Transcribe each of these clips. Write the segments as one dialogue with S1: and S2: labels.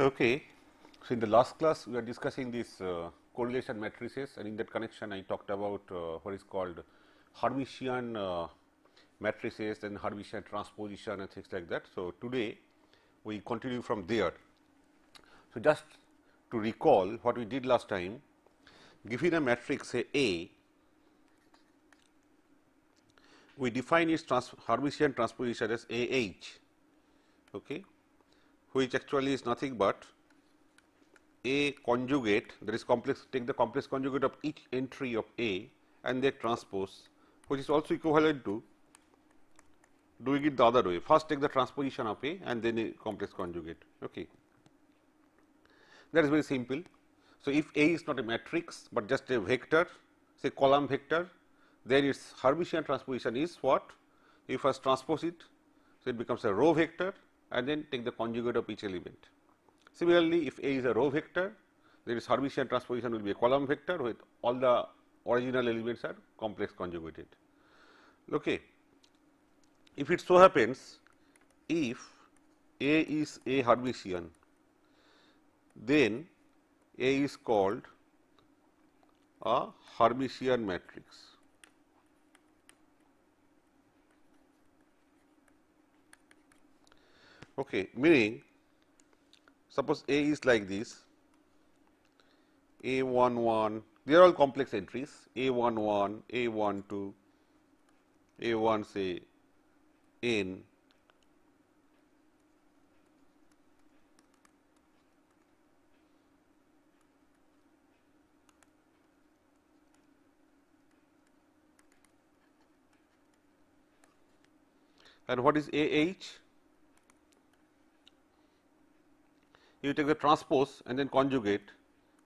S1: Okay. So, in the last class we are discussing these uh, correlation matrices and in that connection I talked about uh, what is called Hermitian uh, matrices and Hermitian transposition and things like that. So, today we continue from there. So, just to recall what we did last time, given a matrix say A, we define its trans Hermitian transposition as A H. Okay which actually is nothing but A conjugate that is complex take the complex conjugate of each entry of A and their transpose which is also equivalent to doing it the other way first take the transposition of A and then a complex conjugate. Okay. That is very simple. So, if A is not a matrix, but just a vector say column vector then its Hermitian transposition is what? You first transpose it. So, it becomes a row vector and then take the conjugate of each element. Similarly, if A is a row vector, then its Hermitian transposition will be a column vector with all the original elements are complex conjugated. Okay. If it so happens, if A is a Hermitian, then A is called a Hermitian matrix. okay meaning suppose a is like this a 1 1 they are all complex entries a 1 1 a 1 2 a 1 say n and what is a h you take the transpose and then conjugate.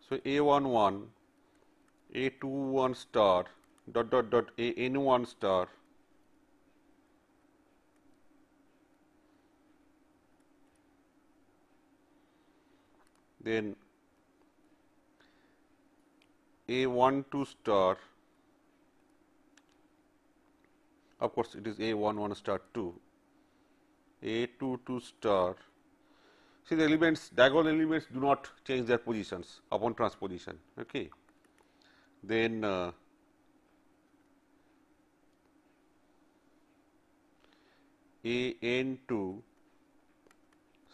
S1: So, a 1 1, a 2 1 star dot dot dot a n 1 star then a 1 2 star of course, it is a 1 1 star 2 a 2 2 star see the elements diagonal elements do not change their positions upon transposition. Okay. Then uh, A n 2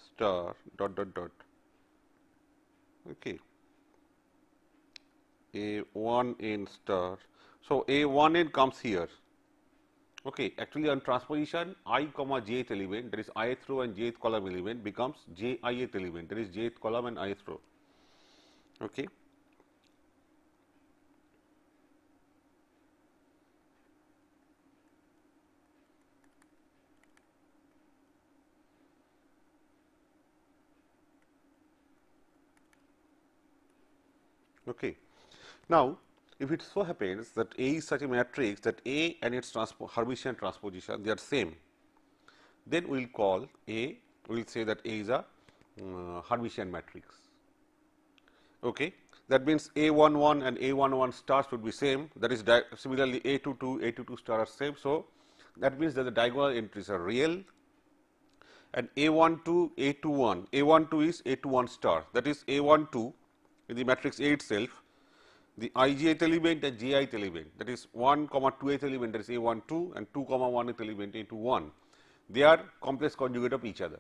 S1: star dot dot dot okay. A 1 n star. So, A 1 n comes here Okay, actually on transposition i comma jth element that is ith row and jth column element becomes j ith element that is jth column and ith row. Okay. Okay. Now, if it so happens that A is such a matrix that A and its transpo Hermitian transposition they are same, then we will call A, we will say that A is a uh, Hermitian matrix. Okay. That means A 1 1 and A 1 1 stars would be same that is similarly A 2 2, A 2 2 star are same. So, that means that the diagonal entries are real and A 1 2, A 2 1, A 1 2 is A 2 1 star that is A 1 2 in the matrix A itself the ijth element and jith element that is 1 comma 2th element that is a1 2 and 2 comma 1th element a2 1 they are complex conjugate of each other.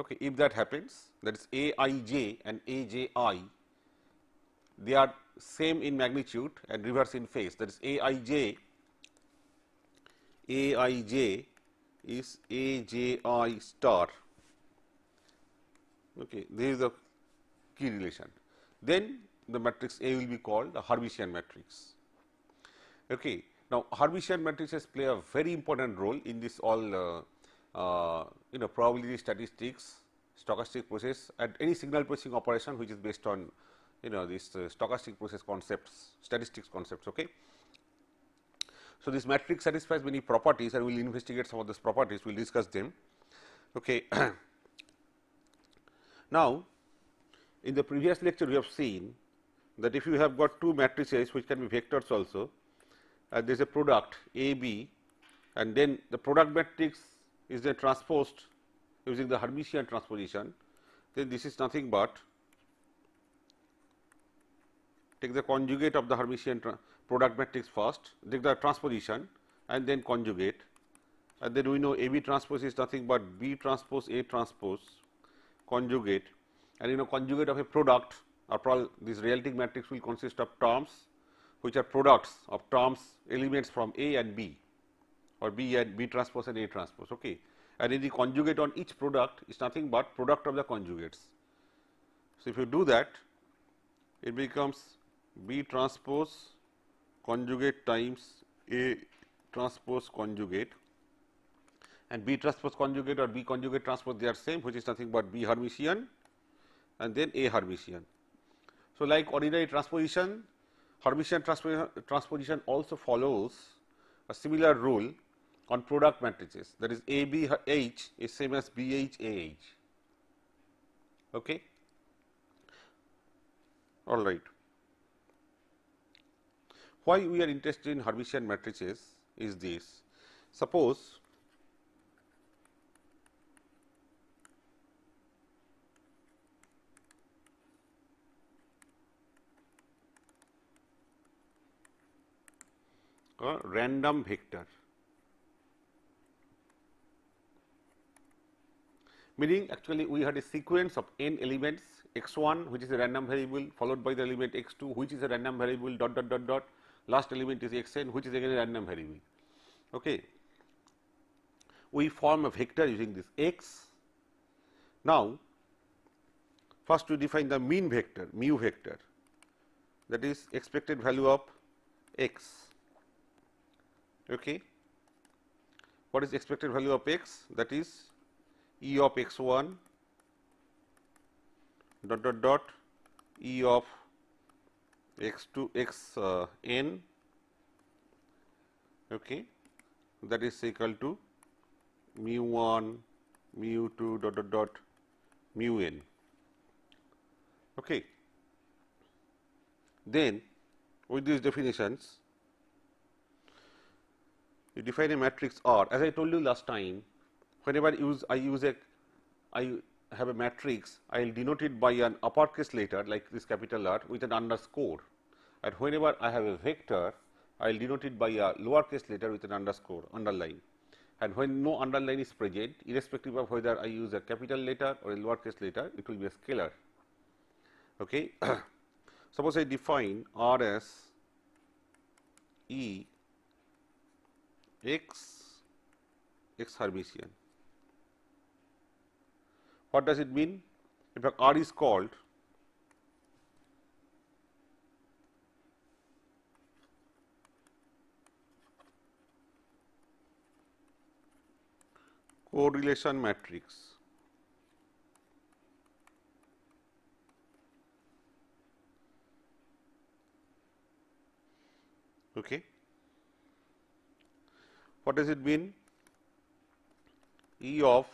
S1: Okay, if that happens that is a i j and a j i they are same in magnitude and reverse in phase that is a i j a i j is a j i star okay, this is the key relation. Then the matrix A will be called the Hermitian matrix. Okay. Now, Hermitian matrices play a very important role in this all uh, uh, you know probability statistics, stochastic process and any signal processing operation which is based on you know this uh, stochastic process concepts, statistics concepts. Okay. So, this matrix satisfies many properties and we will investigate some of those properties, we will discuss them. Okay. now, in the previous lecture we have seen that if you have got two matrices which can be vectors also and uh, there is a product A B and then the product matrix is then transposed using the Hermitian transposition, then this is nothing but take the conjugate of the Hermitian product matrix first, take the transposition and then conjugate and then we know A B transpose is nothing but B transpose A transpose conjugate and you know conjugate of a product after all, this realistic matrix will consist of terms which are products of terms elements from A and B or B and B transpose and A transpose. Okay. And in the conjugate on each product is nothing but product of the conjugates. So, if you do that, it becomes B transpose conjugate times A transpose conjugate and B transpose conjugate or B conjugate transpose they are same which is nothing but B Hermitian and then A Hermitian. So, like ordinary transposition, Hermitian transpo transposition also follows a similar rule on product matrices that is A B H is same as B H A H. Okay. All right. Why we are interested in Hermitian matrices is this. Suppose a random vector. Meaning actually we had a sequence of n elements x 1 which is a random variable followed by the element x 2 which is a random variable dot dot dot dot last element is x n which is again a random variable. Okay. We form a vector using this x. Now, first we define the mean vector mu vector that is expected value of x okay. What is expected value of x? That is E of x 1 dot dot dot E of x 2 x uh, n okay. that is equal to mu 1 mu 2 dot dot dot mu n. Okay. Then with these definitions you define a matrix R. As I told you last time, whenever use, I use a, I have a matrix, I will denote it by an uppercase letter like this capital R with an underscore. And whenever I have a vector, I will denote it by a lowercase letter with an underscore, underline. And when no underline is present, irrespective of whether I use a capital letter or a lowercase letter, it will be a scalar. Okay. Suppose I define R as E X, X Hermitian. What does it mean? In fact, R is called correlation matrix. Okay. What does it mean? E of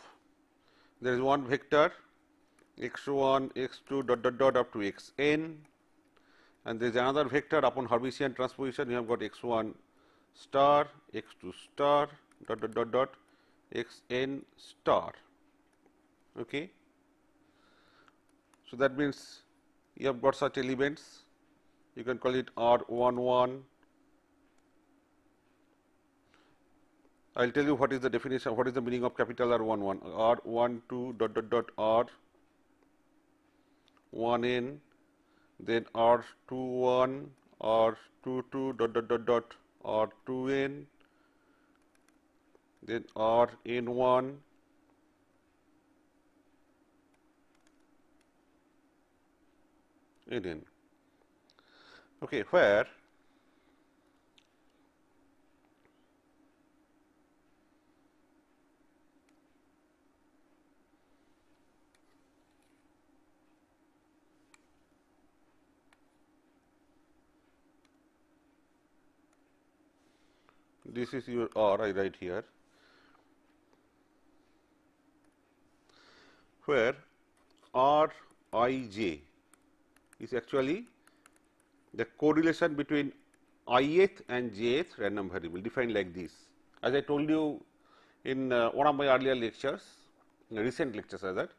S1: there is one vector x 1, x 2 dot dot dot up to x n and there is another vector upon Hermitian transposition you have got x 1 star, x 2 star dot dot dot dot x n star. Okay. So, that means you have got such elements you can call it R 1 1 I will tell you what is the definition, what is the meaning of capital R11, R12 dot dot dot R 1n, then R21, R22 dot dot dot dot R2n, then Rn1, Nn. Okay, where this is your R I write here, where R i j is actually the correlation between ith and jth random variable defined like this. As I told you in uh, one of my earlier lectures, recent lectures as that,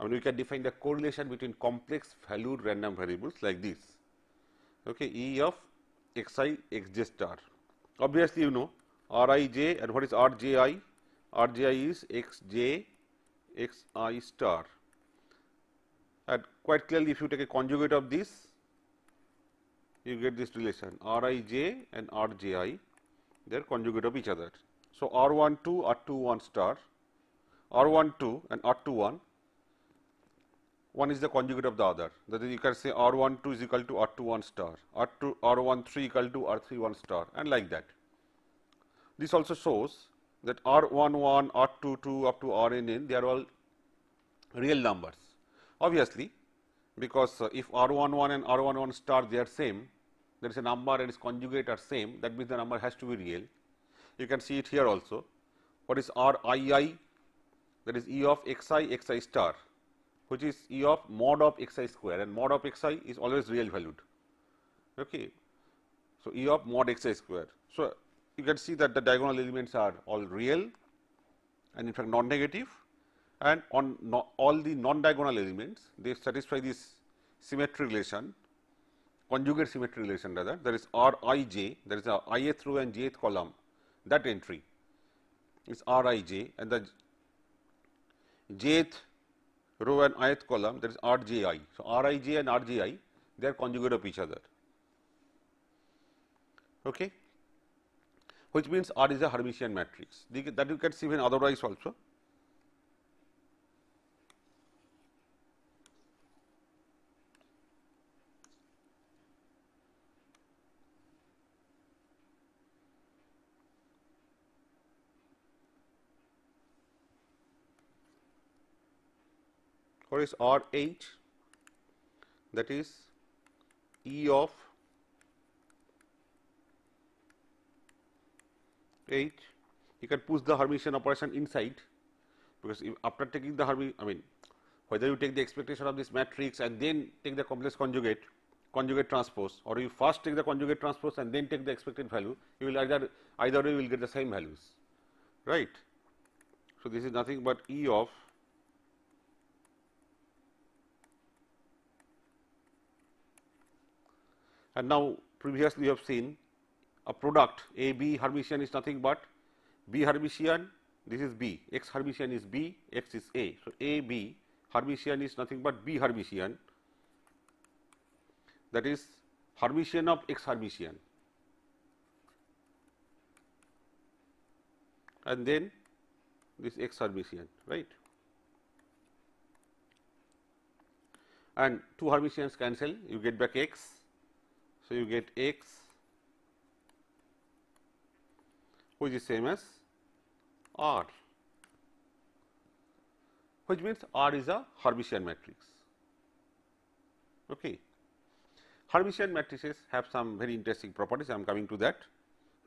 S1: I mean we can define the correlation between complex valued random variables like this, okay, E of x i x j star. Obviously, you know R i j and what is R j i? R j i is x j x i star and quite clearly if you take a conjugate of this you get this relation R i j and R j i they are conjugate of each other. So, R 1 2 R 2 1 star R 1 2 and R 2 1 one is the conjugate of the other. That is, you can say R12 is equal to R21 star, R2, R13 equal to R31 star and like that. This also shows that R11, R22 up to RNN, they are all real numbers. Obviously, because uh, if R11 and R11 star they are same, there is a number and its conjugate are same, that means the number has to be real. You can see it here also. What is RII? That is E of xi, xi star which is E of mod of xi square and mod of xi is always real valued. Okay. So, E of mod xi square. So, you can see that the diagonal elements are all real and in fact non negative and on no, all the non diagonal elements they satisfy this symmetry relation conjugate symmetry relation rather there is R i j there is is a i th row and j th column that entry is R i j and the th row and ith column that is Rji. So, Rij and Rgi they are conjugate of each other okay, which means R is a Hermitian matrix that you can see even otherwise also is R H that is E of H? you can push the Hermitian operation inside because after taking the Hermitian I mean whether you take the expectation of this matrix and then take the complex conjugate conjugate transpose or you first take the conjugate transpose and then take the expected value you will either either way you will get the same values right. So, this is nothing but E of And now, previously we have seen a product A B Hermitian is nothing but B Hermitian, this is B, X Hermitian is B, X is A. So, A B Hermitian is nothing but B Hermitian that is Hermitian of X Hermitian. and then this X Hermitian, right. And 2 Hermitians cancel, you get back X so, you get x which is same as R which means R is a Hermitian matrix. Okay. Hermitian matrices have some very interesting properties, I am coming to that,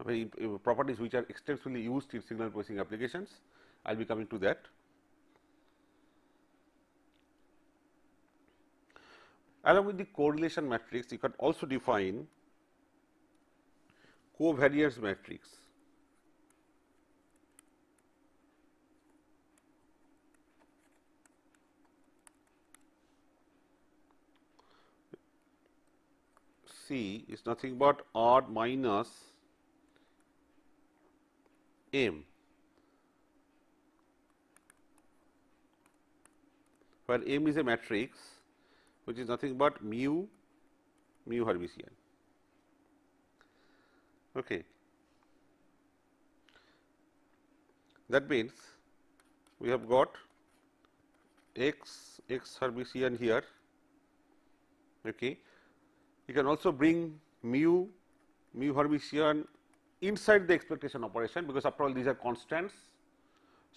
S1: very uh, properties which are extensively used in signal processing applications, I will be coming to that. Along with the correlation matrix, you can also define covariance matrix. C is nothing but R minus M, where M is a matrix which is nothing but mu mu Hermitian. Okay. That means we have got x x Hermitian here. Okay. You can also bring mu mu Hermitian inside the expectation operation because after all these are constants.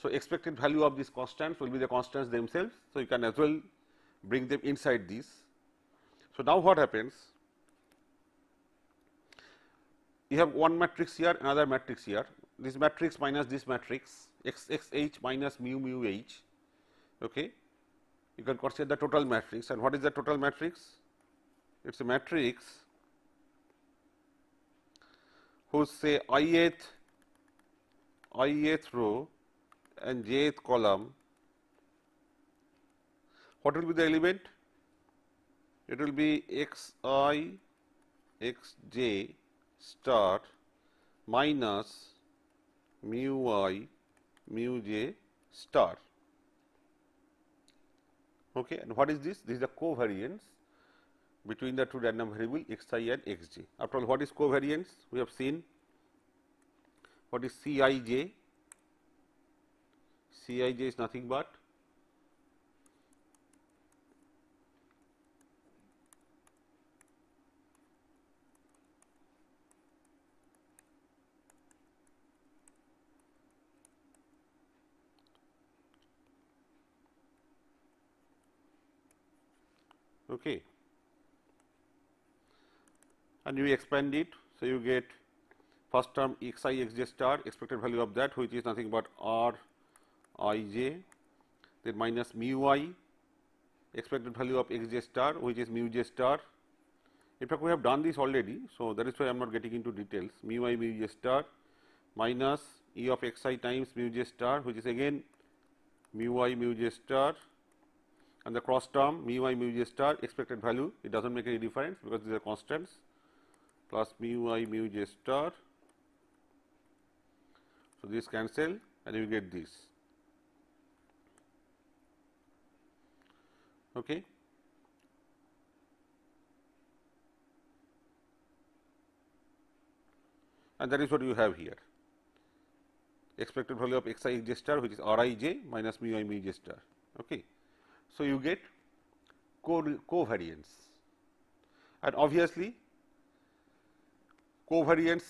S1: So, expected value of these constants will be the constants themselves. So, you can as well bring them inside these. So, now what happens? You have one matrix here, another matrix here, this matrix minus this matrix, x x h minus mu mu h. Okay. You can consider the total matrix and what is the total matrix? It is a matrix whose say i th i th row and j th column what will be the element? It will be x i x j star minus mu i mu j star. Okay, and what is this? This is the covariance between the two random variable x i and x j. After all, what is covariance? We have seen what is C i j. C i j is nothing but And you expand it, so you get first term x i x j star expected value of that which is nothing but r i j then minus mu i expected value of x j star which is mu j star. In fact, we have done this already. So, that is why I am not getting into details mu i mu j star minus e of x i times mu j star which is again mu i mu j star and the cross term mu i mu j star expected value it does not make any difference because these are constants plus mu i mu j star. So, this cancel and you get this. Okay. And that is what you have here expected value of x i j star which is r i j minus mu i mu j star. Okay. So, you get covariance and obviously covariance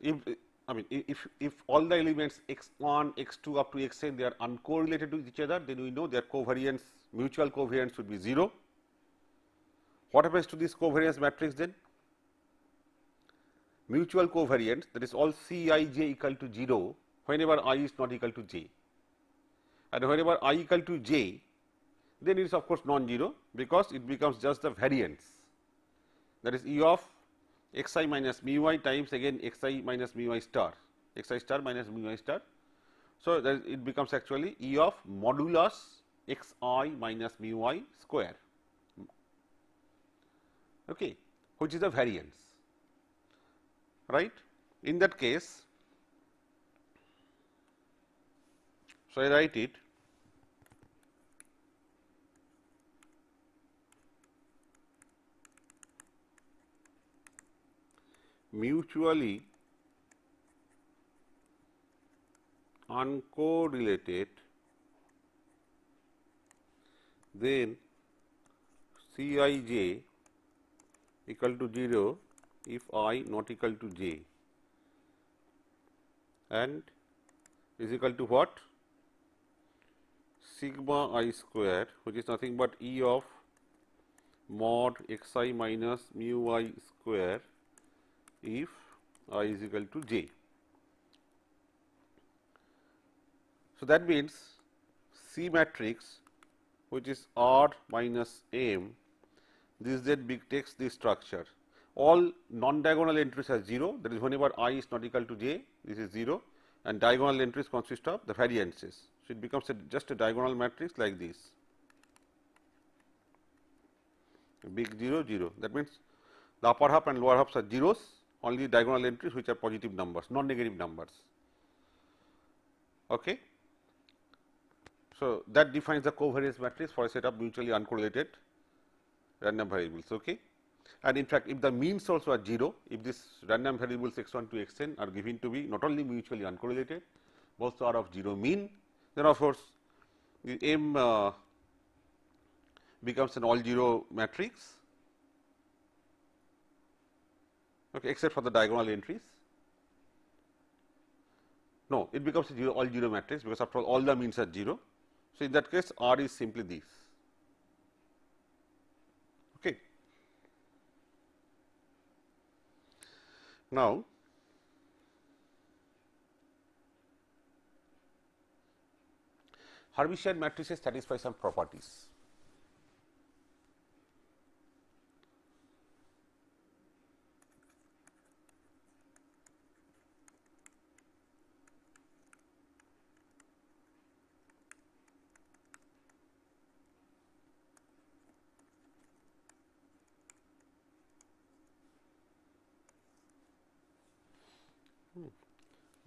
S1: if I mean if, if all the elements x 1, x 2 up to x n they are uncorrelated to each other then we know their covariance mutual covariance would be 0. What happens to this covariance matrix then? Mutual covariance that is all C i j equal to 0 whenever i is not equal to j and whenever i equal to j, then it is of course non-zero because it becomes just the variance that is E of x i minus mu i times again x i minus mu i star x i star minus mu i star. So, it becomes actually E of modulus x i minus mu i square okay, which is the variance right. In that case, so I write it mutually uncorrelated, then Cij equal to 0 if i not equal to j and is equal to what? Sigma i square which is nothing but E of mod x i minus mu i square if i is equal to j. So, that means C matrix which is R minus M this then takes this structure all non diagonal entries are 0 that is whenever i is not equal to j this is 0 and diagonal entries consist of the variances. So, it becomes a, just a diagonal matrix like this big 0 0 that means the upper half and lower halves are zeros only diagonal entries which are positive numbers, non-negative numbers. Okay. So, that defines the covariance matrix for a set of mutually uncorrelated random variables. Okay. And in fact, if the means also are 0, if these random variables x 1 to x n are given to be not only mutually uncorrelated, both are of 0 mean, then of course, the M uh, becomes an all 0 matrix okay, except for the diagonal entries. No, it becomes a zero, all 0 matrix because after all, all the means are 0. So, in that case R is simply this. Okay. Now, Hermitian matrices satisfy some properties.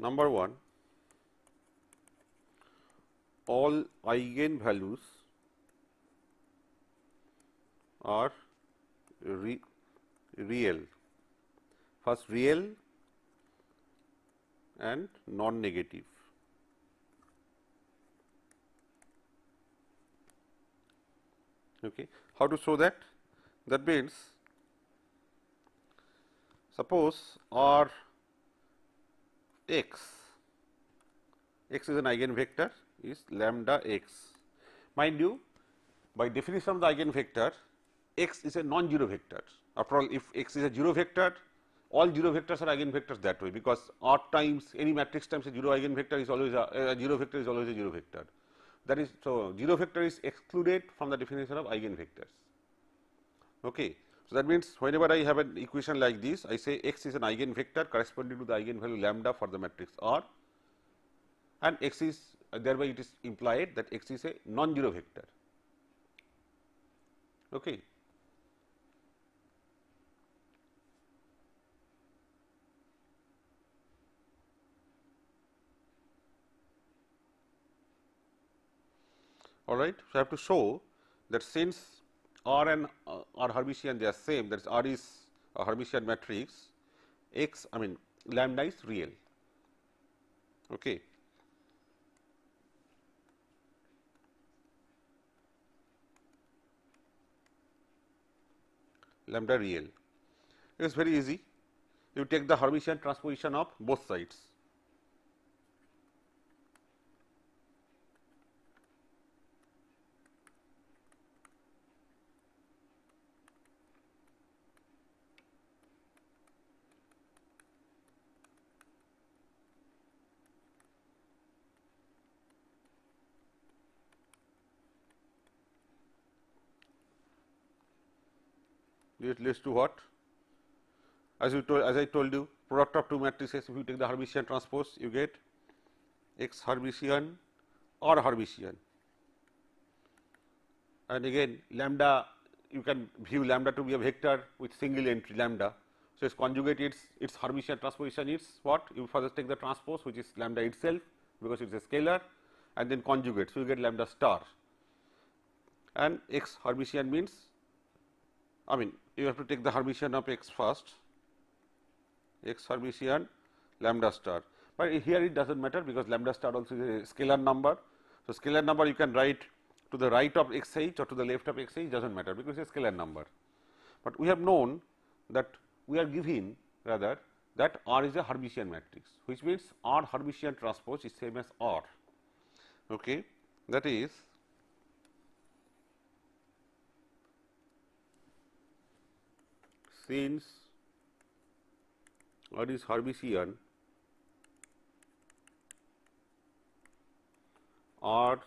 S1: Number 1, all eigenvalues are re real, first real and non-negative. Okay. How to show that? That means, suppose R x, x is an eigenvector is lambda x. Mind you, by definition of the eigenvector, x is a non-zero vector. After all, if x is a zero vector, all zero vectors are eigenvectors that way because r times any matrix times a zero eigenvector is always a, a zero vector is always a zero vector. That is so zero vector is excluded from the definition of eigenvectors. Okay. So, that means, whenever I have an equation like this, I say x is an eigenvector corresponding to the eigenvalue lambda for the matrix R and x is uh, thereby it is implied that x is a non-zero vector. Okay. All right. So, I have to show that since R and uh, R Hermitian they are same that is R is a uh, Hermitian matrix x I mean lambda is real. Okay. lambda real. It is very easy. You take the Hermitian transposition of both sides. it leads to what? As you told, as I told you, product of two matrices. If you take the Hermitian transpose, you get X Hermitian or Hermitian. And again, lambda you can view lambda to be a vector with single entry lambda. So, its conjugate its its Hermitian transposition It's what you first take the transpose which is lambda itself because it is a scalar and then conjugate. So, you get lambda star and x Hermitian means I mean you have to take the Hermitian of x first, x Hermitian lambda star, but here it does not matter because lambda star also is a scalar number. So, scalar number you can write to the right of x h or to the left of x h does not matter because it is a scalar number. But we have known that we are given rather that R is a Hermitian matrix, which means R Hermitian transpose is same as R. Okay. That is since or is hermitian, R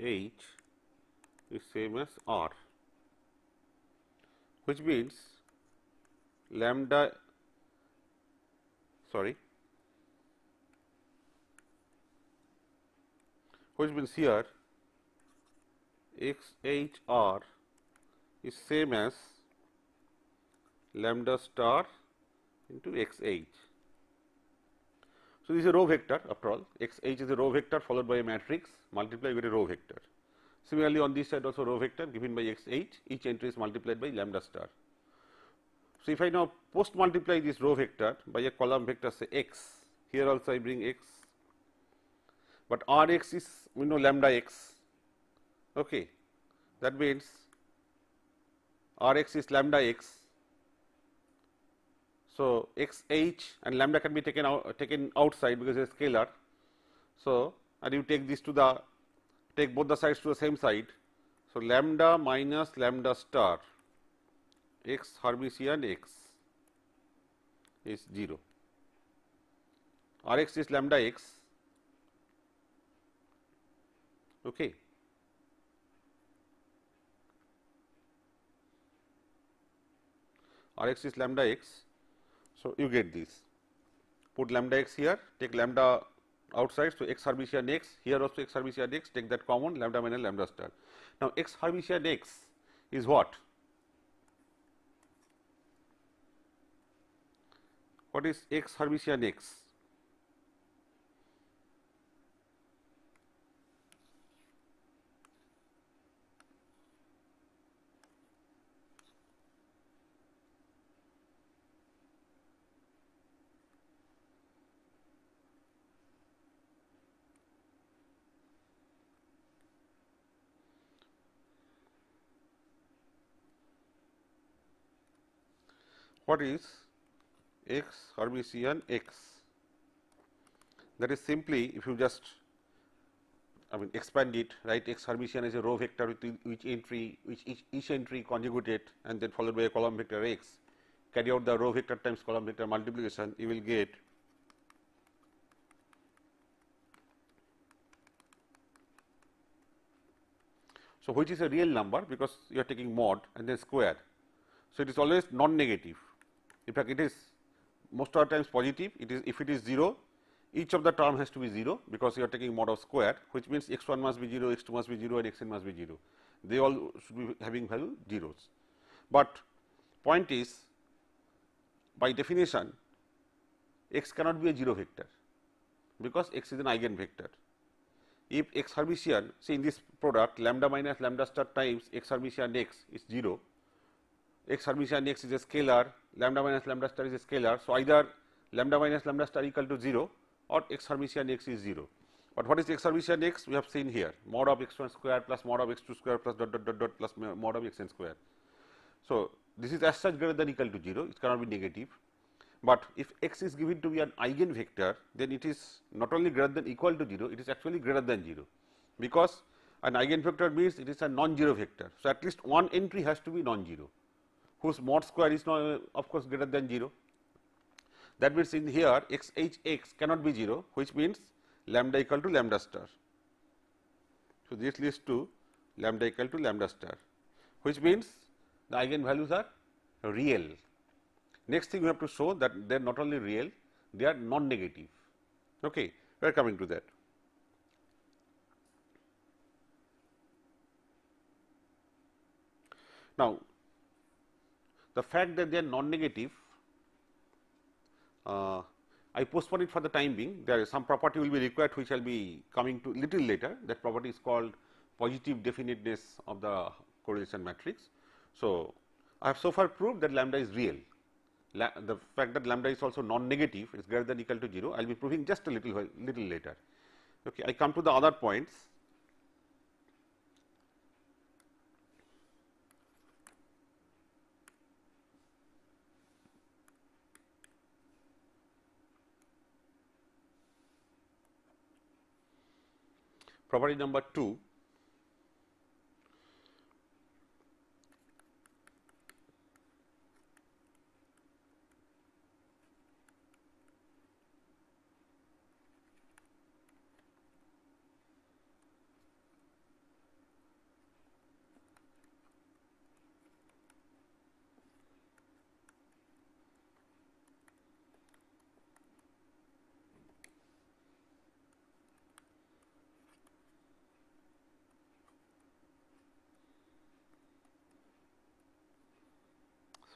S1: H is same as R, which means lambda sorry which means here x h r is same as lambda star into x h. So, this is a row vector after all x h is a row vector followed by a matrix multiplied with a row vector. Similarly, on this side also row vector given by x h each entry is multiplied by lambda star. So, if I now post multiply this row vector by a column vector say x here also I bring x, but r x is we know lambda x. Okay. That means, r x is lambda x so, x h and lambda can be taken out taken outside because it is scalar. So, and you take these to the take both the sides to the same side. So, lambda minus lambda star x Hermitian x is 0 r x is lambda x. Okay. r x is lambda x So, you get this put lambda x here take lambda outside. So, x Hermitian x here also x Hermitian x take that common lambda minus lambda star. Now, x Hermitian x is what? What is x Hermitian x? what is x Hermitian x? That is simply if you just I mean expand it right x Hermitian is a row vector with which entry which each, each entry conjugate and then followed by a column vector x carry out the row vector times column vector multiplication you will get So, which is a real number because you are taking mod and then square. So, it is always non negative in fact, it is most of the times positive it is if it is 0 each of the term has to be 0 because you are taking mod of square which means x 1 must be 0, x 2 must be 0 and x n must be 0. They all should be having value zeros. But point is by definition x cannot be a 0 vector because x is an eigenvector. If x Hermitian see in this product lambda minus lambda star times x Hermitian x is 0 x Hermitian x is a scalar, lambda minus lambda star is a scalar. So, either lambda minus lambda star equal to 0 or x Hermitian x is 0. But what is x Hermitian x? We have seen here mod of x 1 square plus mod of x 2 square plus dot dot dot dot plus mod of x n square. So, this is as such greater than equal to 0, it cannot be negative. But if x is given to be an eigenvector, then it is not only greater than equal to 0, it is actually greater than 0, because an eigenvector means it is a non-zero vector. So, at least one entry has to be non-zero whose mod square is now of course greater than 0. That means, in here x h x cannot be 0, which means lambda equal to lambda star. So, this leads to lambda equal to lambda star, which means the eigenvalues are real. Next thing we have to show that they are not only real, they are non-negative. Okay, we are coming to that. Now, the fact that they are non-negative, uh, I postpone it for the time being. There is some property will be required which I will be coming to little later. That property is called positive definiteness of the correlation matrix. So, I have so far proved that lambda is real. La the fact that lambda is also non-negative is greater than equal to 0, I will be proving just a little little later. Okay, I come to the other points. property number 2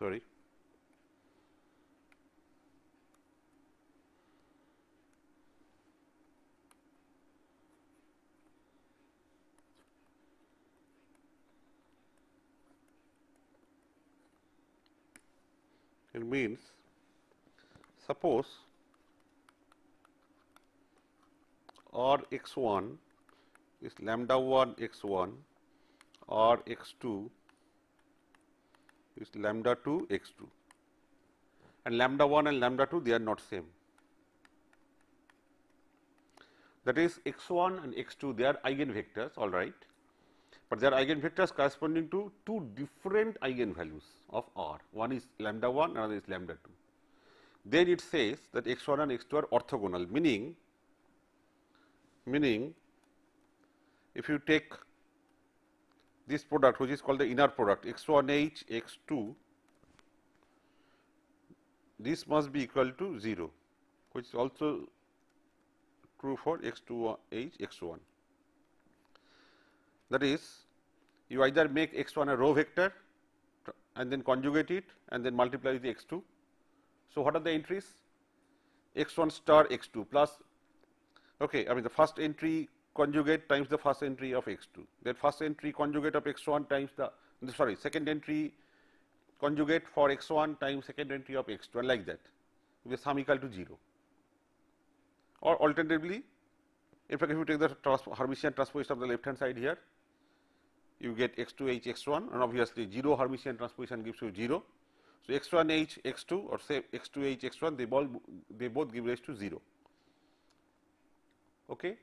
S1: sorry. It means suppose R x1 is lambda 1 x1 R x2 is lambda 2 x 2 and lambda 1 and lambda 2 they are not same. That is x 1 and x 2 they are eigenvectors all right, but they are eigenvectors corresponding to two different eigenvalues of r one is lambda 1 another is lambda 2. Then it says that x 1 and x 2 are orthogonal meaning meaning if you take this product which is called the inner product x 1 h x 2 this must be equal to 0 which is also true for x 2 h x 1. That is you either make x 1 a row vector and then conjugate it and then multiply with x 2. So, what are the entries? x 1 star x 2 plus okay, I mean the first entry conjugate times the first entry of x2. That first entry conjugate of x1 times the, sorry, second entry conjugate for x1 times second entry of x2 and like that with sum equal to 0. Or alternatively, if you take the Hermitian transposition of the left hand side here, you get x2 h x1 and obviously 0 Hermitian transposition gives you 0. So, x1 h x2 or say x2 h x1 they, both, they both give rise to 0. Okay.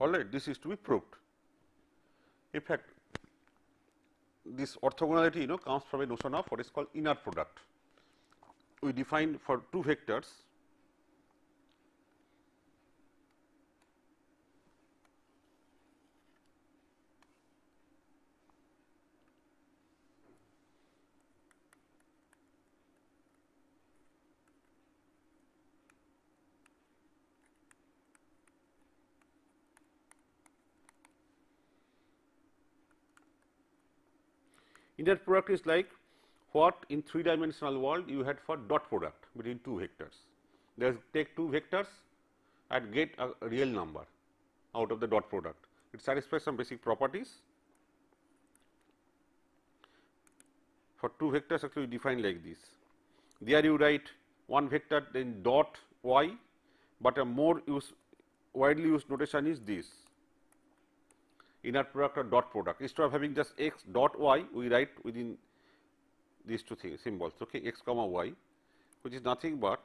S1: all right this is to be proved. In fact, this orthogonality you know comes from a notion of what is called inner product. We define for two vectors that product is like what in three dimensional world you had for dot product between two vectors. Let take two vectors and get a real number out of the dot product. It satisfies some basic properties. For two vectors actually defined like this. There you write one vector then dot y, but a more use widely used notation is this inner product or dot product. Instead of having just x dot y, we write within these two things symbols okay, x comma y which is nothing but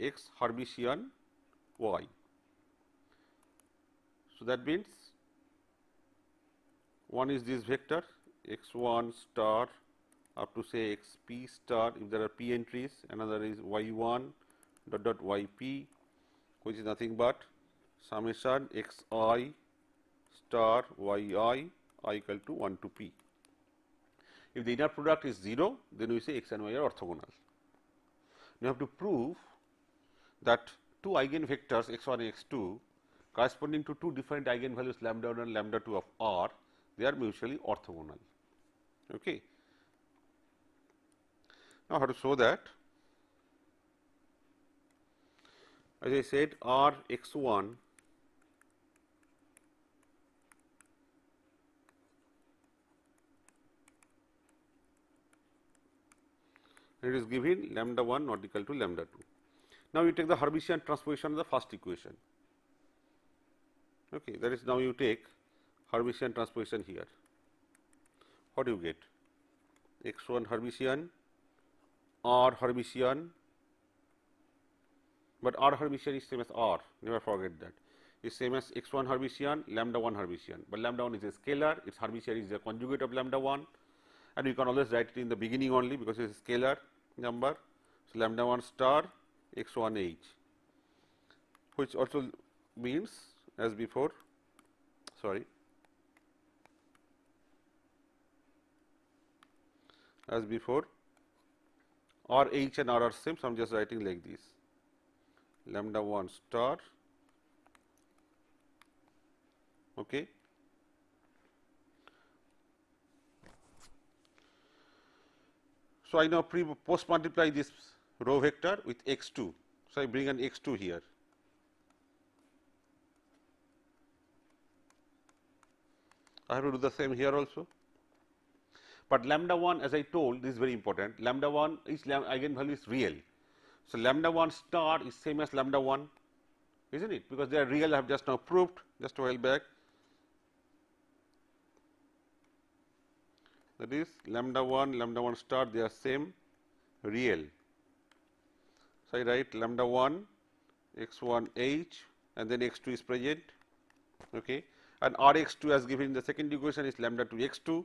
S1: x Hermitian y. So, that means one is this vector x 1 star up to say x p star if there are p entries another is y 1 dot dot y p which is nothing but summation x i star y i i equal to 1 to p. If the inner product is 0, then we say x and y are orthogonal. You have to prove that two eigenvectors x 1 and x 2 corresponding to two different eigenvalues lambda 1 and lambda 2 of r, they are mutually orthogonal. Okay. Now, how to show that? As I said, r x 1 it is given lambda 1 not equal to lambda 2. Now, you take the Hermitian transposition of the first equation. Okay, that is now you take Hermitian transposition here. What do you get? X 1 Hermitian, R Hermitian, but R Hermitian is same as R, never forget that. Is same as x 1 Hermitian, lambda 1 Hermitian, but lambda 1 is a scalar, its Hermitian is a conjugate of lambda 1, and you can always write it in the beginning only because it is scalar number. So, lambda 1 star x 1 h which also means as before sorry as before R H and R are same. So, I am just writing like this lambda 1 star okay, So, I now pre post multiply this row vector with x 2. So, I bring an x 2 here. I have to do the same here also. But lambda 1 as I told this is very important lambda 1 each eigenvalue is real. So, lambda 1 star is same as lambda 1 is not it because they are real I have just now proved just a while back that is lambda 1, lambda 1 star they are same real. So, I write lambda 1 x 1 h and then x 2 is present okay. and r x 2 as given in the second equation is lambda 2 x 2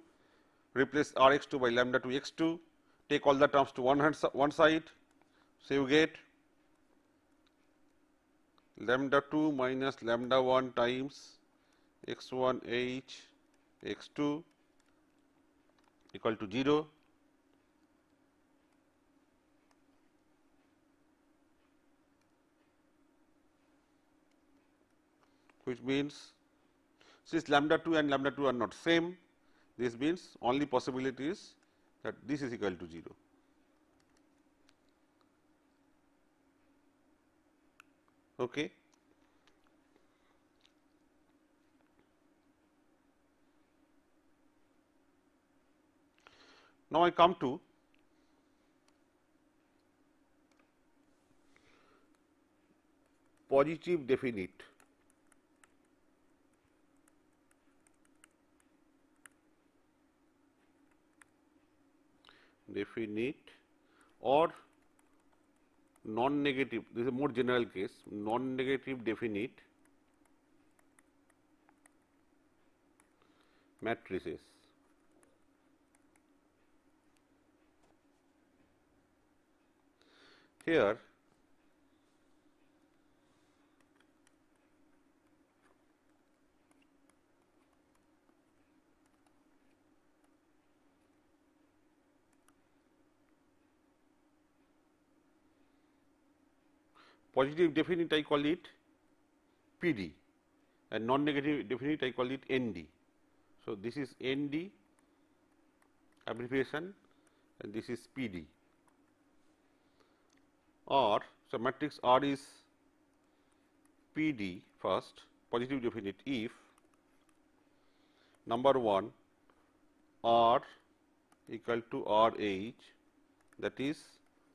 S1: replace r x 2 by lambda 2 x 2 take all the terms to one, hand, one side. So, you get lambda 2 minus lambda 1 times x 1 h x 2 equal to 0 which means since lambda 2 and lambda 2 are not same this means only possibility is that this is equal to 0. Okay. Now, I come to positive definite. definite or non-negative, this is a more general case, non-negative definite matrices. here positive definite I call it PD and non-negative definite I call it ND. So, this is ND abbreviation and this is PD. R, so matrix R is PD first positive definite if number 1 R equal to R H that is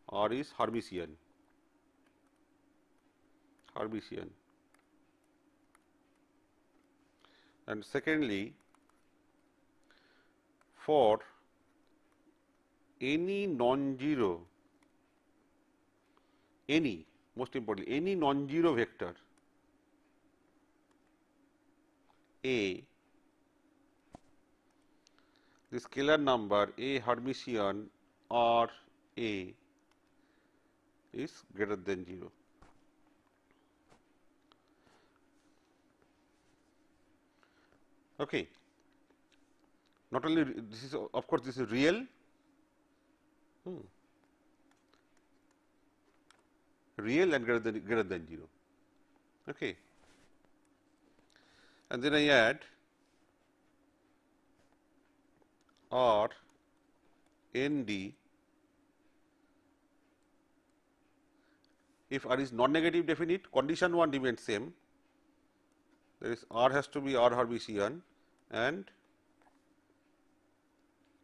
S1: R is Hermitian Hermitian and secondly for any non-zero any most importantly any non-zero vector A the scalar number A Hermitian or A is greater than 0. Okay. Not only this is of course, this is real, hmm real and greater than, greater than 0. Okay. And then I add or ND if R is non-negative definite condition 1 remains same that is R has to be R Hermitian and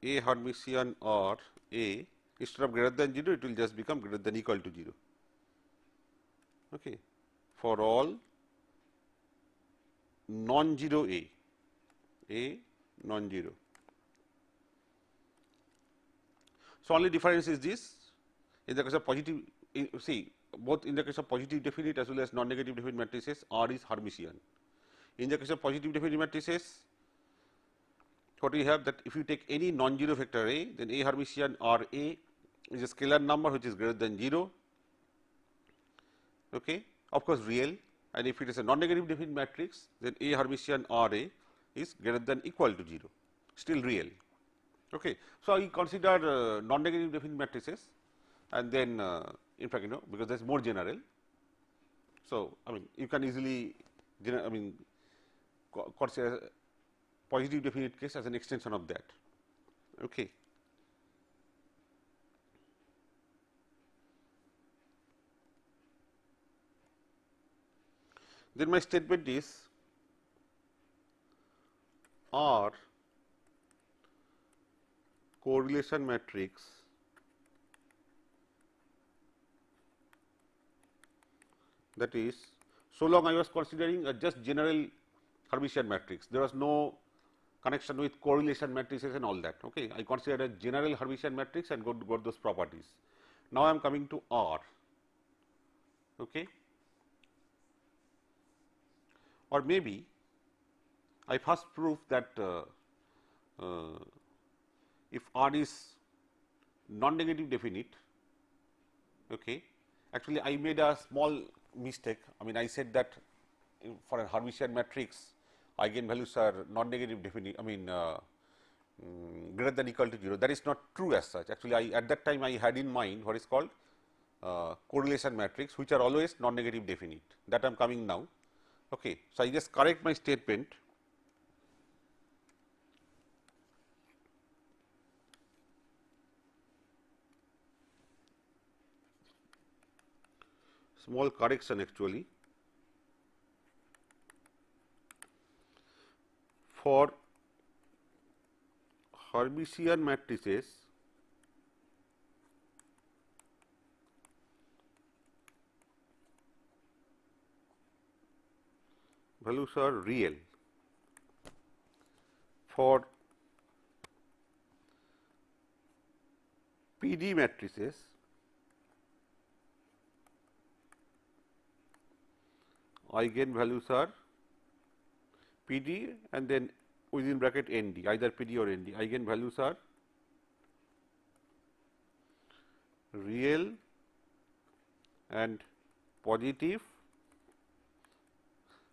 S1: A Hermitian or A instead of greater than 0 it will just become greater than equal to 0 okay, for all non-zero A, A non-zero. So, only difference is this in the case of positive see both in the case of positive definite as well as non-negative definite matrices R is Hermitian. In the case of positive definite matrices what we have that if you take any non-zero vector A then A Hermitian R A is a scalar number which is greater than 0 okay, of course, real and if it is a non-negative definite matrix then A Hermitian R A is greater than equal to 0 still real. Okay. So, we consider uh, non-negative definite matrices and then uh, in fact, you know because that is more general. So, I mean you can easily I mean consider positive definite case as an extension of that. Okay. then my statement is R correlation matrix that is so long I was considering a just general Hermitian matrix there was no connection with correlation matrices and all that okay I considered a general Hermitian matrix and got, got those properties now I am coming to R okay or maybe I first prove that uh, uh, if R is non-negative definite, okay. actually I made a small mistake, I mean I said that for an Hermitian matrix eigenvalues are non-negative definite, I mean uh, mm, greater than equal to 0, that is not true as such. Actually I at that time I had in mind what is called uh, correlation matrix which are always non-negative definite, that I am coming now. Okay. So, I just correct my statement. Small correction actually for Hermitian matrices values are real for PD matrices eigenvalues are PD and then within bracket ND either PD or ND eigenvalues are real and positive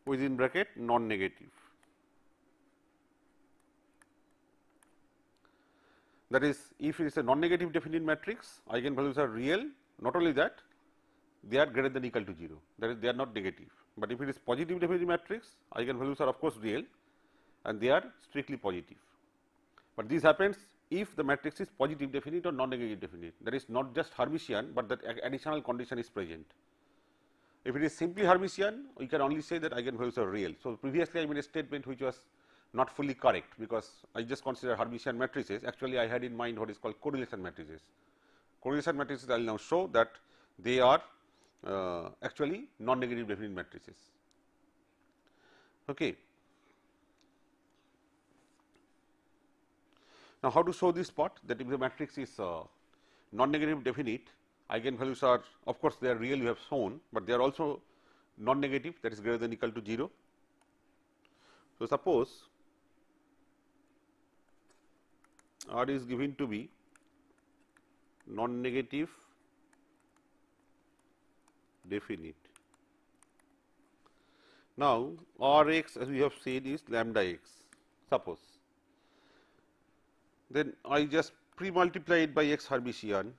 S1: within bracket non-negative. That is if it is a non-negative definite matrix eigenvalues are real not only that they are greater than equal to 0 that is they are not negative, but if it is positive definite matrix eigenvalues are of course real and they are strictly positive. But this happens if the matrix is positive definite or non-negative definite that is not just Hermitian, but that additional condition is present. If it is simply Hermitian, we can only say that eigenvalues are real. So, previously I made a statement which was not fully correct because I just consider Hermitian matrices. Actually, I had in mind what is called correlation matrices. Correlation matrices I will now show that they are uh, actually non-negative definite matrices. Okay. Now, how to show this part that if the matrix is uh, non-negative definite, eigenvalues are of course, they are real you have shown, but they are also non-negative that is greater than equal to 0. So, suppose r is given to be non-negative definite. Now, r x as we have said is lambda x suppose, then I just pre multiply it by x Hermitian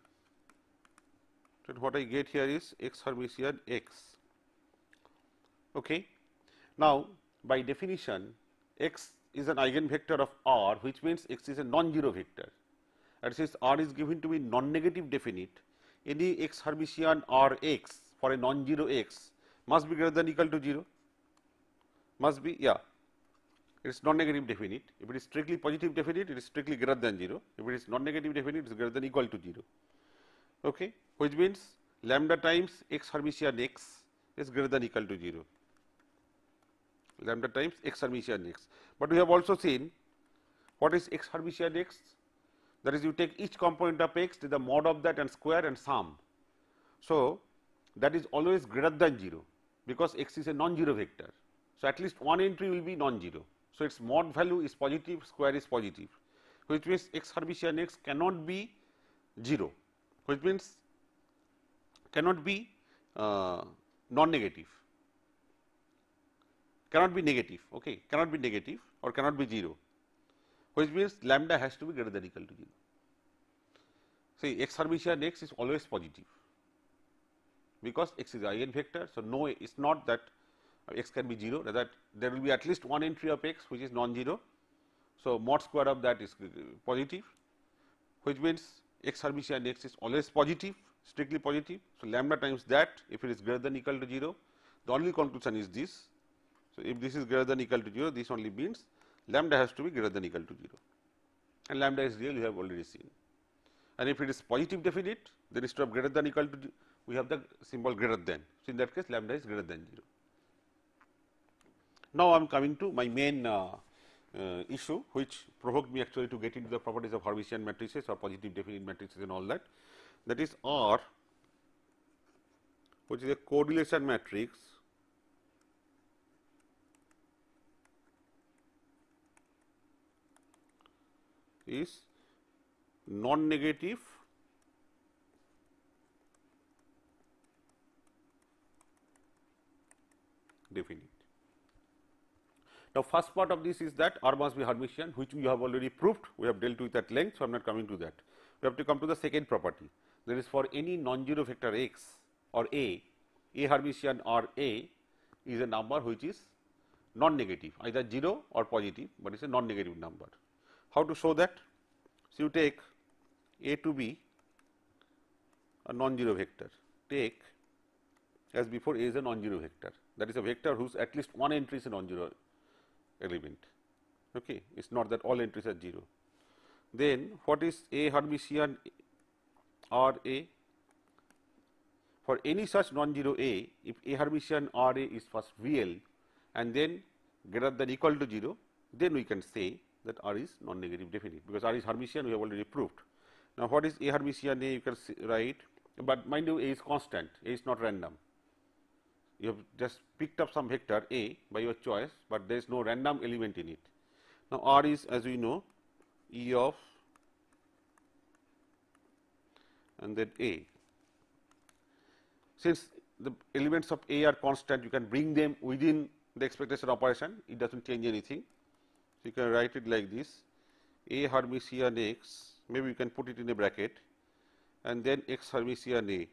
S1: that what I get here is x hermitian x. Okay. Now, by definition x is an eigenvector of R which means x is a non-zero vector and since R is given to be non-negative definite any x Hermitian R x for a non-zero x must be greater than equal to 0 must be yeah it is non-negative definite if it is strictly positive definite it is strictly greater than 0 if it is non-negative definite it is greater than equal to 0 okay, which means lambda times x Hermitian x is greater than equal to 0 lambda times x Hermitian x. But we have also seen what is x Hermitian x that is you take each component of x the mod of that and square and sum. So, that is always greater than 0 because x is a non-zero vector. So, at least one entry will be non-zero. So, its mod value is positive square is positive which means x Hermitian x cannot be 0 which means cannot be uh, non-negative, cannot be negative, okay, cannot be negative or cannot be 0, which means lambda has to be greater than equal to 0. See, x Hermitian x is always positive because x is eigenvector. So, no, it is not that uh, x can be 0, rather there will be at least one entry of x which is non-zero. So, mod square of that is uh, positive, which means x Hermitian x is always positive, strictly positive. So, lambda times that if it is greater than equal to 0, the only conclusion is this. So, if this is greater than equal to 0, this only means lambda has to be greater than equal to 0 and lambda is real you have already seen. And if it is positive definite, then instead of greater than equal to we have the symbol greater than. So, in that case lambda is greater than 0. Now, I am coming to my main uh, uh, issue which provoked me actually to get into the properties of Hermitian matrices or positive definite matrices and all that. That is R which is a correlation matrix is non-negative definite. Now, first part of this is that R must be Hermitian which we have already proved we have dealt with at length. So, I am not coming to that. We have to come to the second property that is for any non-zero vector x or a, a Hermitian or a is a number which is non-negative either 0 or positive, but it is a non-negative number. How to show that? So, you take a to be a non-zero vector, take as before a is a non-zero vector that is a vector whose at least one entry is a non-zero element. Okay. It is not that all entries are 0. Then what is A Hermitian R A? For any such non-zero A, if A Hermitian R A is first VL and then greater than equal to 0, then we can say that R is non-negative definite because R is Hermitian we have already proved. Now, what is A Hermitian A you can write, but mind you A is constant, A is not random you have just picked up some vector A by your choice, but there is no random element in it. Now, R is as we know E of and then A. Since the elements of A are constant, you can bring them within the expectation operation, it does not change anything. So, you can write it like this A Hermitian X, maybe you can put it in a bracket and then X Hermitian A.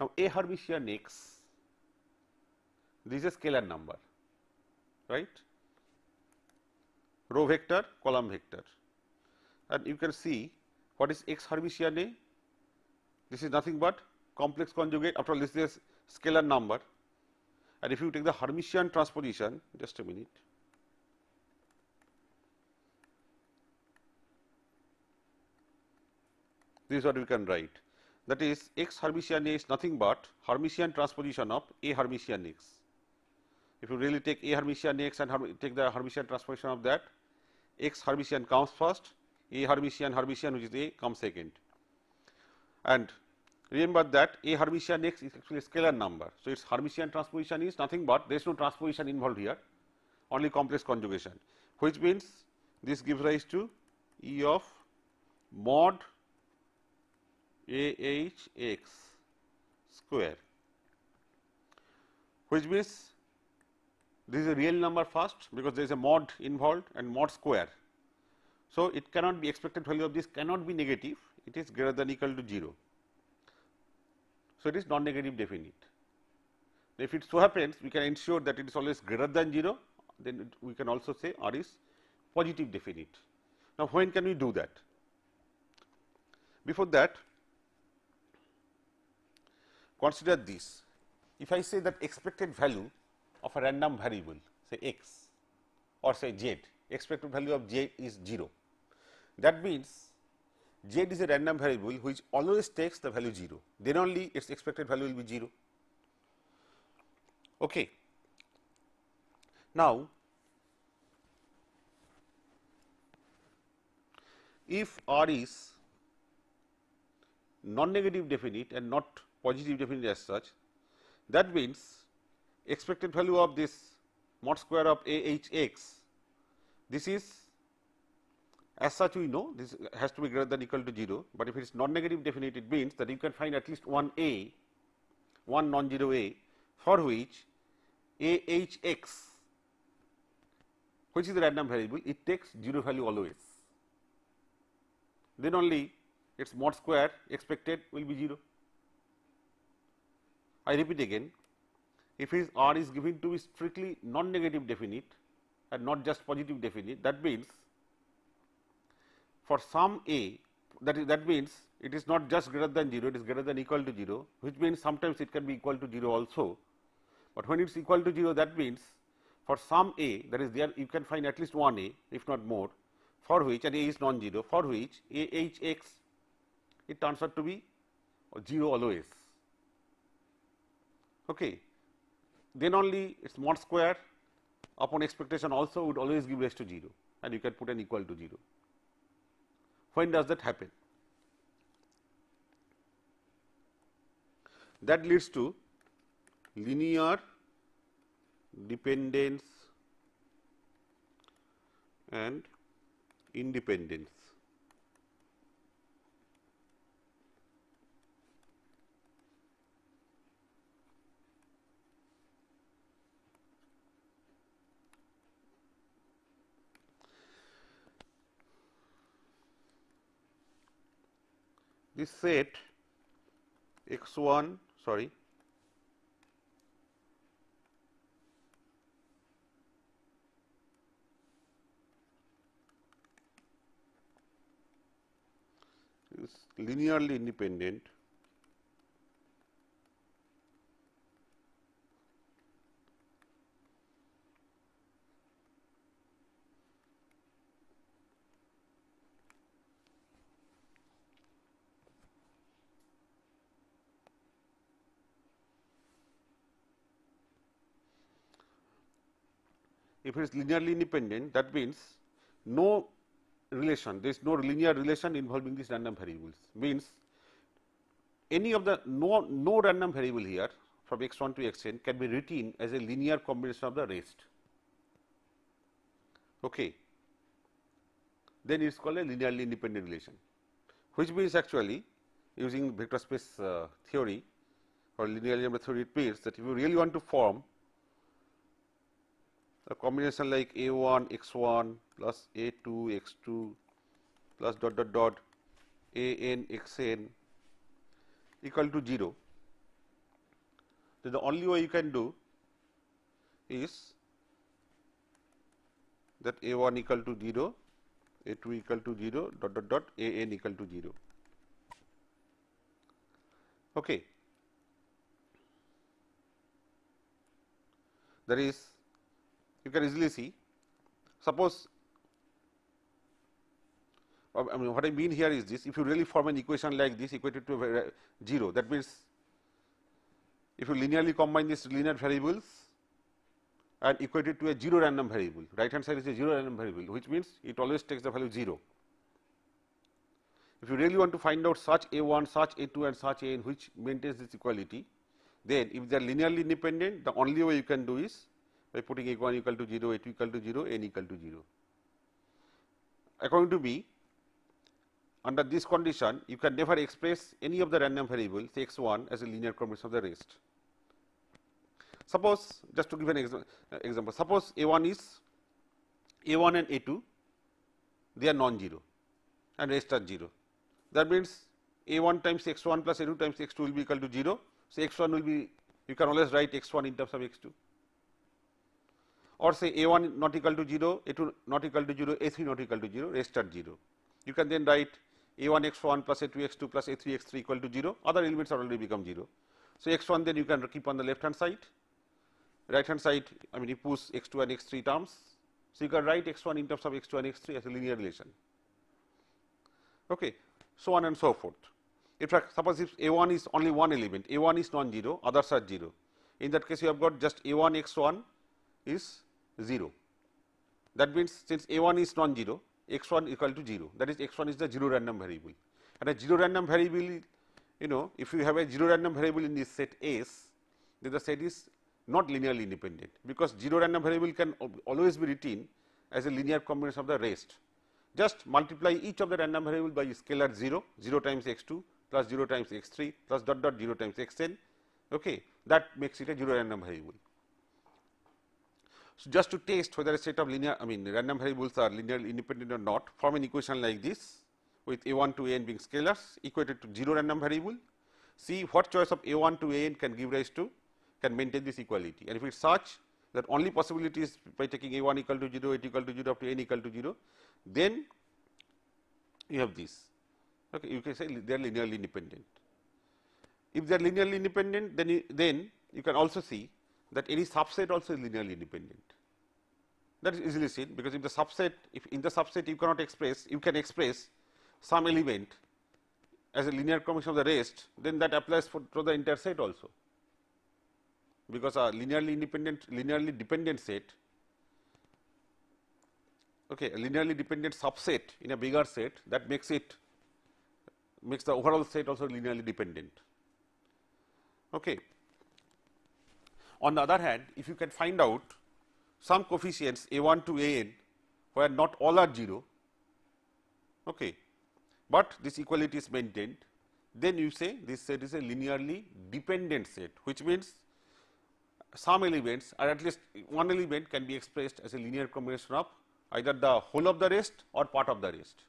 S1: Now, A Hermitian X, this is a scalar number, right, row vector, column vector and you can see what is X Hermitian A, this is nothing but complex conjugate after all this is scalar number and if you take the Hermitian transposition, just a minute, this is what we can write that is X Hermitian A is nothing but Hermitian transposition of A Hermitian X. If you really take A Hermitian X and take the Hermitian transposition of that, X Hermitian comes first, A Hermitian Hermitian which is A comes second. And remember that A Hermitian X is actually a scalar number. So, its Hermitian transposition is nothing but there is no transposition involved here, only complex conjugation, which means this gives rise to E of mod a H x square which means this is a real number first because there is a mod involved and mod square. So, it cannot be expected value of this cannot be negative it is greater than equal to 0. So, it is non negative definite. If it so happens we can ensure that it is always greater than 0 then it, we can also say R is positive definite. Now, when can we do that? Before that Consider this, if I say that expected value of a random variable say x or say z, expected value of J is 0. That means, z is a random variable which always takes the value 0, then only its expected value will be 0. Okay. Now, if r is non-negative definite and not positive definitely as such. That means expected value of this mod square of A h x, this is as such we know this has to be greater than equal to 0, but if it is non-negative definite it means that you can find at least one A, one non-zero A for which A h x which is the random variable it takes 0 value always. Then only its mod square expected will be 0. I repeat again if is R is given to be strictly non negative definite and not just positive definite that means for some A that is that means it is not just greater than 0 it is greater than equal to 0 which means sometimes it can be equal to 0 also, but when it is equal to 0 that means for some A that is there you can find at least one A if not more for which and A is non-zero for which A h x it turns out to be 0 always okay. then only its mod square upon expectation also would always give rise to 0 and you can put an equal to 0. When does that happen? That leads to linear dependence and independence. this set x 1 sorry is linearly independent if it is linearly independent that means no relation there is no linear relation involving these random variables means any of the no no random variable here from x1 to xn can be written as a linear combination of the rest okay then it is called a linearly independent relation which means actually using vector space uh, theory or linear algebra theory it means that if you really want to form the combination like a1 x1 plus a2 x2 plus dot dot dot a n x n equal to 0. So the only way you can do is that a 1 equal to 0, a 2 equal to 0 dot dot dot a n equal to 0. Okay. That is you can easily see. Suppose I mean what I mean here is this if you really form an equation like this equated to 0 that means if you linearly combine these linear variables and equate it to a 0 random variable right hand side is a 0 random variable which means it always takes the value 0. If you really want to find out such a 1 such a 2 and such a n which maintains this equality then if they are linearly independent the only way you can do is by putting a 1 equal to 0, a 2 equal to 0, n equal to 0. According to B, under this condition, you can never express any of the random variables x 1 as a linear combination of the rest. Suppose, just to give an exa uh, example, suppose a 1 is a 1 and a 2, they are non-zero and rest are 0. That means, a 1 times x 1 plus a 2 times x 2 will be equal to 0. So, x 1 will be you can always write x 1 in terms of x 2 or say A1 not equal to 0, A2 not equal to 0, A3 not equal to 0, rest at 0. You can then write A1 x1 plus A2 x2 plus A3 x3 equal to 0, other elements already become 0. So, x1 then you can keep on the left hand side, right hand side I mean you push x2 and x3 terms. So, you can write x1 in terms of x2 and x3 as a linear relation, okay. so on and so forth. In fact, suppose if A1 is only one element, A1 is non-zero, others are 0. In that case, you have got just A1 x1 is 0. That means, since A 1 is non-zero, x 1 equal to 0 that is x 1 is the 0 random variable and a 0 random variable you know if you have a 0 random variable in this set S then the set is not linearly independent because 0 random variable can always be written as a linear combination of the rest. Just multiply each of the random variable by scalar 0, 0 times x 2 plus 0 times x 3 plus dot dot 0 times x n okay, that makes it a 0 random variable. So, just to test whether a set of linear I mean random variables are linearly independent or not form an equation like this with a 1 to a n being scalars equated to 0 random variable. See what choice of a 1 to a n can give rise to can maintain this equality and if it is such that only possibility is by taking a 1 equal to 0, it equal to 0 up to n equal to 0, then you have this. Okay, you can say they are linearly independent. If they are linearly independent, then you, then you can also see that any subset also is linearly independent. That is easily seen because if the subset, if in the subset you cannot express, you can express some element as a linear combination of the rest, then that applies for to the entire set also. Because a linearly independent, linearly dependent set, okay, a linearly dependent subset in a bigger set that makes it makes the overall set also linearly dependent. Okay. On the other hand, if you can find out some coefficients a1 to an where not all are 0, okay, but this equality is maintained, then you say this set is a linearly dependent set, which means some elements or at least one element can be expressed as a linear combination of either the whole of the rest or part of the rest.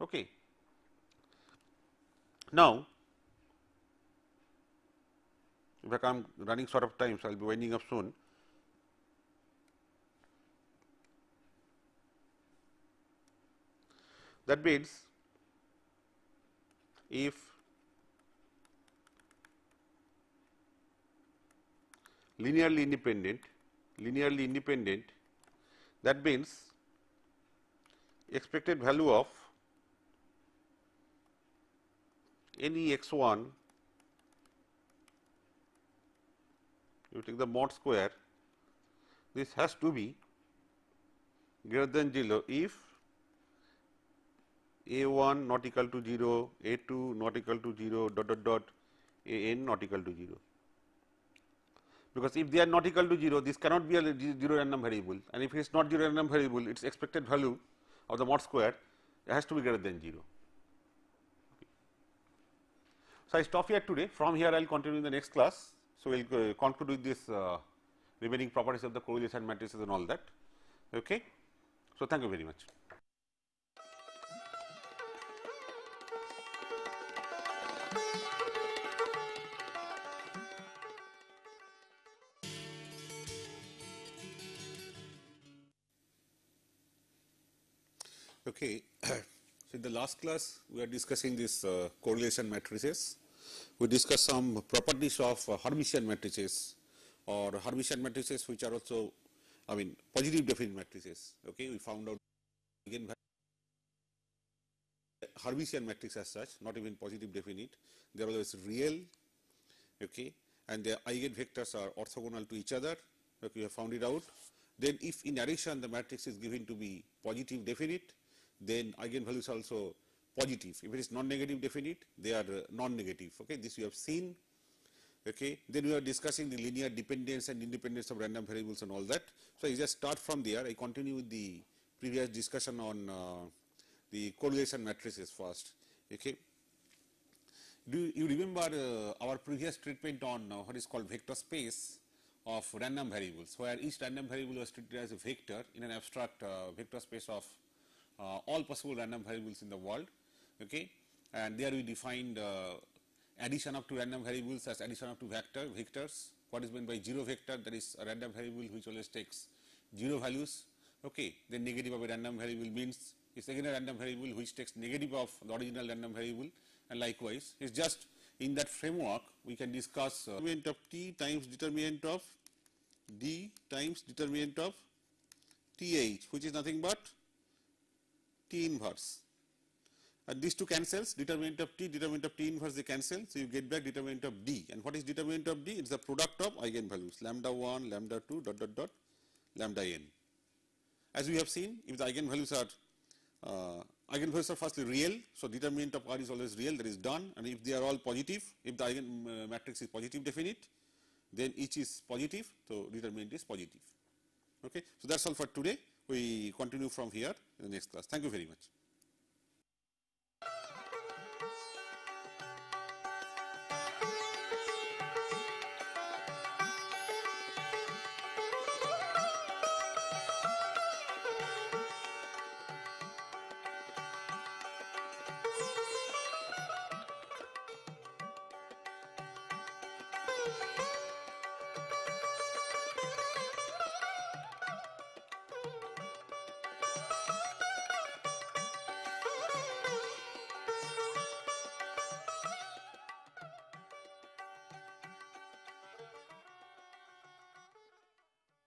S1: Okay. Now, fact, I am running short of time, so I will be winding up soon. That means, if linearly independent, linearly independent, that means expected value of any x 1 you take the mod square this has to be greater than 0 if a 1 not equal to 0, a 2 not equal to 0 dot dot dot a n not equal to 0. Because if they are not equal to 0 this cannot be a 0 random variable and if it is not 0 random variable its expected value of the mod square has to be greater than 0. Okay. So, I stop here today from here I will continue in the next class. So, we will uh, conclude with this uh, remaining properties of the correlation matrices and all that. Okay. So, thank you very much. Okay, so in the last class we are discussing this uh, correlation matrices we discussed some properties of Hermitian matrices or Hermitian matrices which are also I mean positive definite matrices. Okay, we found out again Hermitian matrix as such, not even positive definite. They are always real, okay, and their eigenvectors are orthogonal to each other. Okay, we have found it out. Then, if in addition the matrix is given to be positive definite, then eigenvalues also positive. If it is non-negative definite, they are uh, non-negative. Okay, this we have seen. Okay, then we are discussing the linear dependence and independence of random variables and all that. So I just start from there. I continue with the previous discussion on uh, the correlation matrices first. Okay. Do you remember uh, our previous treatment on uh, what is called vector space of random variables, where each random variable was treated as a vector in an abstract uh, vector space of uh, all possible random variables in the world okay and there we defined uh, addition of two random variables as addition of two vector vectors what is meant by zero vector that is a random variable which always takes zero values okay then negative of a random variable means it's again a random variable which takes negative of the original random variable and likewise it's just in that framework we can discuss uh, determinant of t times determinant of d times determinant of th which is nothing but t inverse and these two cancels determinant of T, determinant of T inverse they cancel. So, you get back determinant of D and what is determinant of D? It is the product of eigenvalues lambda 1, lambda 2 dot dot dot lambda n. As we have seen if the eigenvalues are uh, eigenvalues are firstly real. So, determinant of R is always real that is done and if they are all positive if the eigen uh, matrix is positive definite then each is positive. So, determinant is positive. Okay. So, that is all for today we continue from here in the next class. Thank you very much.